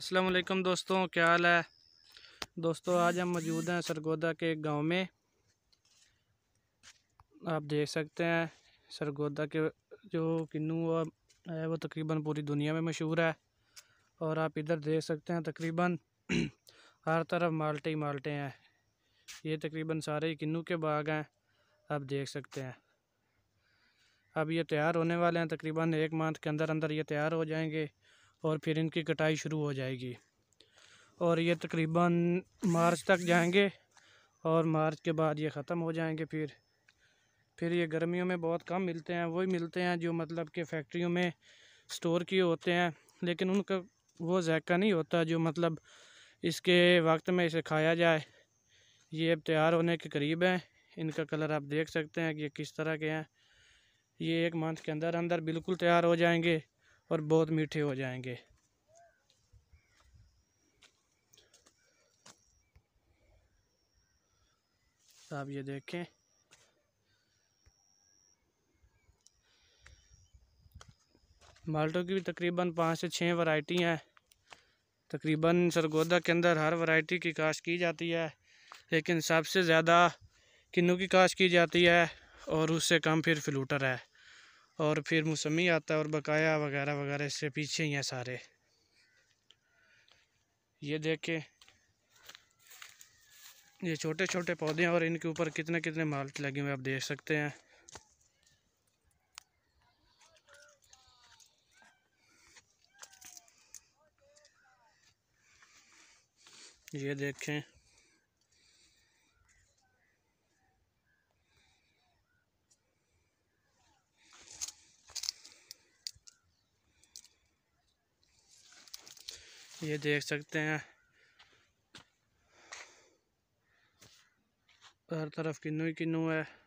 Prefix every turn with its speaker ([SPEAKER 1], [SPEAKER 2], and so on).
[SPEAKER 1] असलम दोस्तों क्या हाल है दोस्तों आज हम मौजूद हैं सरगोदा के एक गाँव में आप देख सकते हैं सरगोदा के जो किन्नू है वो तकरीबन पूरी दुनिया में मशहूर है और आप इधर देख सकते हैं तकरीबन हर तरफ माल्टे ही माल्टे हैं ये तकरीबन सारे ही किन्नू के बाग हैं आप देख सकते हैं अब ये तैयार होने वाले हैं तकरीबन एक मंथ के अंदर अंदर ये तैयार हो जाएंगे और फिर इनकी कटाई शुरू हो जाएगी और ये तकरीबन मार्च तक जाएंगे और मार्च के बाद ये ख़त्म हो जाएंगे फिर फिर ये गर्मियों में बहुत कम मिलते हैं वही मिलते हैं जो मतलब कि फैक्ट्रियों में स्टोर किए होते हैं लेकिन उनका वो जायका नहीं होता जो मतलब इसके वक्त में इसे खाया जाए ये अब तैयार होने के करीब हैं इनका कलर आप देख सकते हैं कि ये किस तरह के हैं ये एक मंथ के अंदर अंदर बिल्कुल तैयार हो जाएंगे और बहुत मीठे हो जाएंगे आप ये देखें माल्टों की भी तकरीबन पाँच से छः वैरायटी हैं तकरीबन सरगोदा के अंदर हर वैरायटी की काश्त की जाती है लेकिन सबसे ज़्यादा किन्नू की काश्त की जाती है और उससे कम फिर फ्लूटर है और फिर मौसमी आता है और बकाया वगैरह वगैरह इससे पीछे ही हैं सारे ये देखें ये छोटे छोटे पौधे हैं और इनके ऊपर कितने कितने माल्ट लगे हुए आप देख सकते हैं ये देखें ये देख सकते हैं हर तरफ किन्नू ही किन्नू है